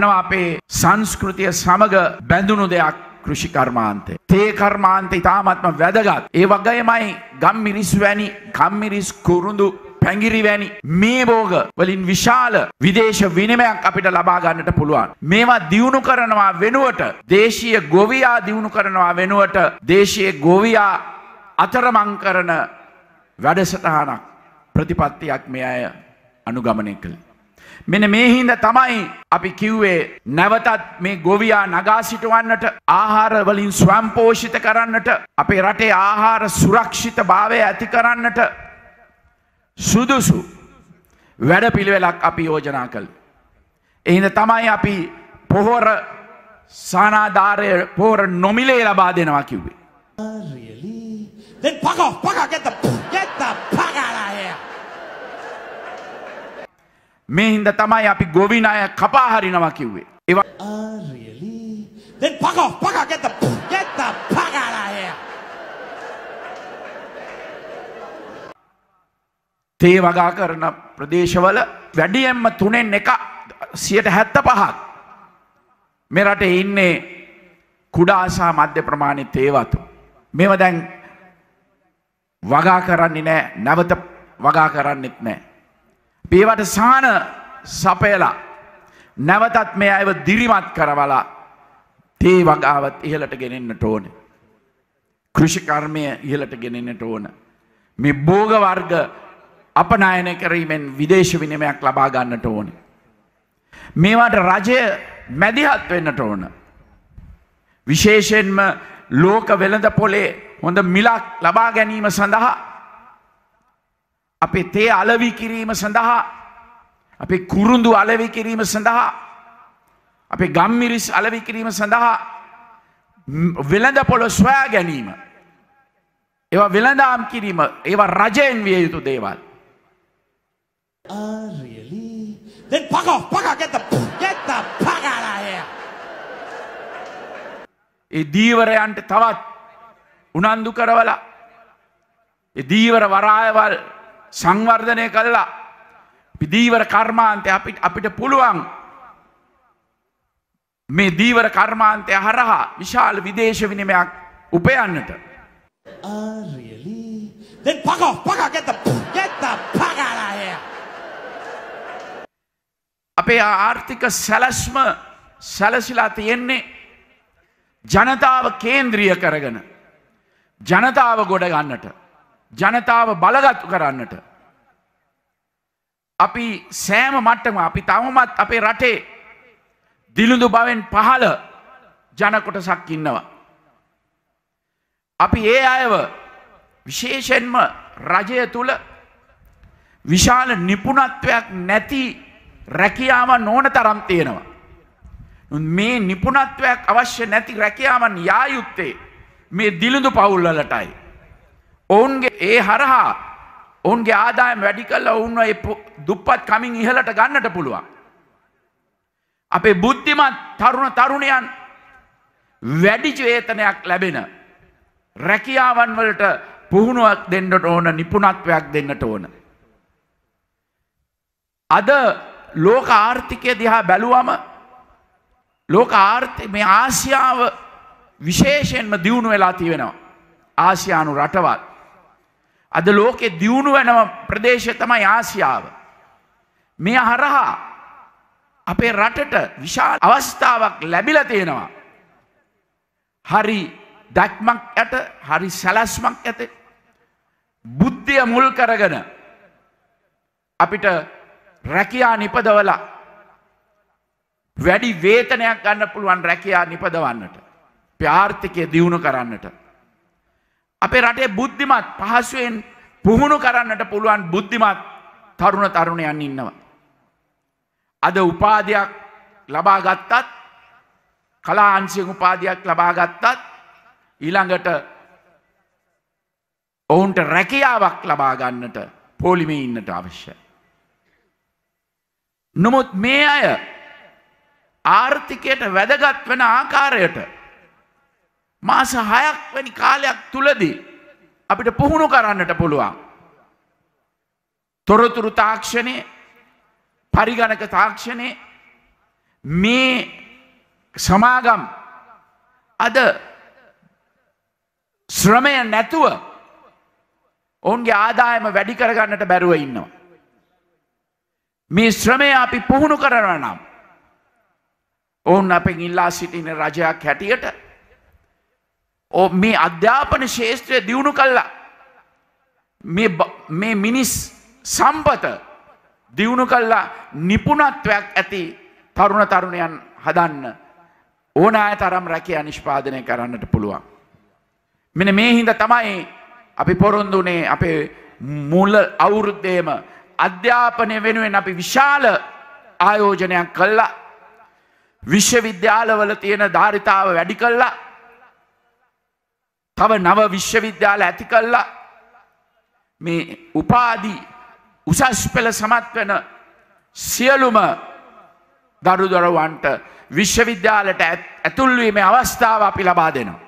යනවා අපේ සංස්කෘතිය සමග බැඳුණු දෙයක් කෘෂිකර්මාන්තය. තේ කර්මාන්තය ඉතාමත්ම වැදගත්. ඒ වගේමයි ගම්මිරිස් වැනි කම්මිරිස් කුරුඳු පැංගිරි වැනි මේ බෝග වලින් විශාල විදේශ විනිමයක් අපිට ලබා ගන්නට පුළුවන්. මේවා දියුණු කරනවා වෙනුවට දේශීය ගොවියා දියුණු කරනවා වෙනුවට දේශීය ගොවියා අතරමං කරන වැඩසටහනක් ප්‍රතිපත්තියක් මේ අය අනුගමනය කළේ. මෙන මේ හින්ද තමයි අපි කිව්වේ නැවතත් මේ ගොවියා නගා සිටවන්නට ආහාර වලින් ස්වයං පෝෂිත කරන්නට අපේ රටේ ආහාර සුරක්ෂිතභාවය ඇති කරන්නට සුදුසු වැඩපිළිවෙලක් අපි යෝජනා කළා. එහෙනම් තමයි අපි පොහොර සානාධාරය පොහොර නොමිලේ ලබා දෙනවා කිව්වේ. Ah, really? Then pack off, pack off, get the, get the pack out of here. මේ හින්ද තමයි අපි ගොවින අය කපා හරිනවා කිව්වේ. ඒ Ah, really? Then fuck off, fuck off, get the, get the fuck out of here. තේ වගා කරන ප්‍රදේශවල වැඩියෙන්ම තුනෙන් එක 175ක් මේ රටේ ඉන්නේ කුඩා සහ මධ්‍ය ප්‍රමාණයේ තේ වතු. මේව දැන් වගා කරන්නේ නැහැ, නැවත වගා කරන්නෙත් නැහැ. ඒවට සාන සපයලා නැවතත් මේ අයව දිරිමත් කරවලා තේ වගාවත් ඉහලට ගෙනෙන්න්නට ඕන. කෘෂිකර්මය ඉහලට ගෙනෙන්නට ඕන. මේ බෝගවර්ග අපනායනය කරීමෙන් විදේශ විනිමයක් ලබා ගන්නට ඕන. මේවාට රජය මැදිහත් වෙන්නට ඕන. විශේෂයෙන්ම ලෝක වෙළඳ පොලේ හොඳ මිලක් ලබා ගැනීම සඳහා අපේ තේ අලවි කිරීම සඳහා අපේ කුරුඳු අලවි කිරීම සඳහා අපේ ගම්මිරිස් අලවි කිරීම සඳහා වෙළඳ පොළ ස්වයා ගැනීම ඒවා වෙළඳාම් කිරීම ඒවා රජයෙන් විය යුතු දේවල් ah, Then fuck off, fuck off, get the, get the fuck out of here. ඒ දීවරයන්ට තවත් උනන්දු කරවලා ඒ දීවර වරායවල් සංවර්ධනය කල්ලා පිදීවර කර්මාන්තය අපිට අපිට පුළුවන් මේ දීවර කර්මාන්තය හරහා විශාල විදේශ විනිමයක් උපයන්නට පක පකගත ගත පගලාය අපේ ආර්ථික සැලස්ම සැලසිලා තියෙන්නේ ජනතාව කේන්ද්‍රිය කරගෙන ජනතාව ගොඩ ගන්නට ජනතාව බලගත් කරන්නට. අපි සෑම මට්ටම අපි තවමත් අපේ රටේ දිළුඳු බවෙන් පහළ ජනකොටසක් ඉන්නවා. අපි ඒ අයව විශේෂෙන්ම රජය තුළ විශාල නිපුණත්වයක් නැති රැකියාවන් ඕන තරම් තියෙනවා. මේ නිපුණත්වයක් අවශ්‍ය නැති රැකියාවන් යායුත්තේ මේ දිළිඳු පවුල්ලටයි. ඔවුන්ගේ ඒ හරහා ඔවුන්ගේ ආදායම් වැඩි කල්ලා ඔවුන්ව ඒ දුප්පත් කමින් ඉහළට ගන්නට පුළුවන්. අපේ බුද්ධිමත් තරුණ තරුණයන් වැඩි චේතනයක් ලැබෙන රැකියාවන් වලට පුහුණුවක් දෙන්නට ඕන නිපුණත්වයක් දෙන්නට ඕන. අද ලෝක ආර්ථිකය දිහා බැලුවම ලෝක ආර්ථි මේ ආසියාව විශේෂයෙන්ම දියුණු වෙලා තිවෙනවා. ආසියානු රටවත් අද ලෝකෙ දියුණු වෙනම ප්‍රදේශ තමයි ආසියාව. මේ හරහා අපේ රටට විශාල අවස්ථාවක් ලැබිලා තියෙනවා. හරි දැක්මක් ඇත හරි සැලැස්මක් ඇත බුද්ධිය මුල් කරගෙන අපිට රැකියා නිපදවලා වැඩි වේතනයක් ගන්න පුළුවන් රැකියා නිපදවන්නට ප්‍යාර්ථිකය දියුණු කරන්නට අපේ රටේ බුද්ධිමත් පහසුවෙන් පුහුණු කරන්නට පුළුවන් බුද්ධිමත් තරුණ තරුණයන් ඉන්නවා. අද උපාධයක් ලබාගත්තත් කලාංශයෙන් උපාධයක් ලබාගත්තත් ඊළඟට ඔවුන්ට රැකියාවක් ලබාගන්නට පෝලිමේ ඉන්නට අවශ්‍ය. නොමුත් මේ අය ආර්ථිකයට වැදගත් වන ආකාරයට මාස හයක් වැනි කාලයක් තුළදී අපිට පුහුණු කරන්නට පුළුවන්. තොරතුරු තාක්ෂණය පරිගණක තාක්ෂණය මේ සමාගම් අද ශ්‍රමය නැතුව ඔවුන්ගේ ආදායම වැඩි කරගන්නට බැරුව ඉන්නවා. මේ ශ්‍රමය අපි පුහුණු කරනවා නම් ඔවුන් අපෙන් ඉල්ලා සිටින රජයක් හැටියට ඕ මේ අධ්‍යාපන ශේෂත්‍රය දියුණු කල්ලා. මේ මිනිස් සම්පත දියුණු කල්ලා නිපුණත්වයක් ඇති තරුණ තරුණයන් හදන්න ඕනෑ තරම් රැකය නිෂ්පාදනය කරන්නට පුළුවන්. මෙන මේ හින්ද තමයි අපි පොරොන්දුනේ අපේ මුල අවුරුද්දේම අධ්‍යාපනය වෙනුවෙන් අපි විශාල ආයෝජනයක් කල්ලා විශ්වවිද්‍යාලවල තියෙන ධාරිතාව වැඩි කල්ලා තව නව විශ්වවිද්‍යාල ඇති කල්ලා මේ උපාදී උසස් පෙළ සමත් වෙන සියලුම දරු දොරවන්ට විශ්වවිද්‍යාලට ඇතුල්වීම අවස්ථාව අපි ලබා දෙනවා.